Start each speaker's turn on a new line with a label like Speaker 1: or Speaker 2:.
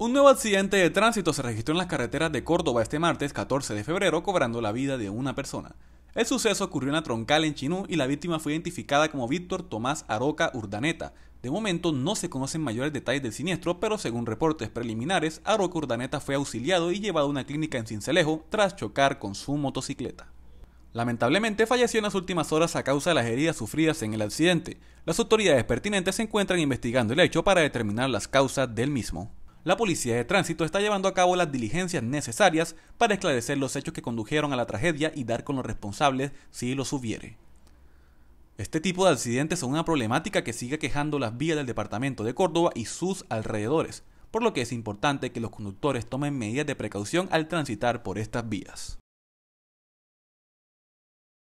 Speaker 1: Un nuevo accidente de tránsito se registró en las carreteras de Córdoba este martes 14 de febrero, cobrando la vida de una persona. El suceso ocurrió en la troncal en Chinú y la víctima fue identificada como Víctor Tomás Aroca Urdaneta. De momento no se conocen mayores detalles del siniestro, pero según reportes preliminares, Aroca Urdaneta fue auxiliado y llevado a una clínica en Cincelejo tras chocar con su motocicleta. Lamentablemente falleció en las últimas horas a causa de las heridas sufridas en el accidente. Las autoridades pertinentes se encuentran investigando el hecho para determinar las causas del mismo la Policía de Tránsito está llevando a cabo las diligencias necesarias para esclarecer los hechos que condujeron a la tragedia y dar con los responsables si los hubiere. Este tipo de accidentes son una problemática que sigue quejando las vías del departamento de Córdoba y sus alrededores, por lo que es importante que los conductores tomen medidas de precaución al transitar por estas vías.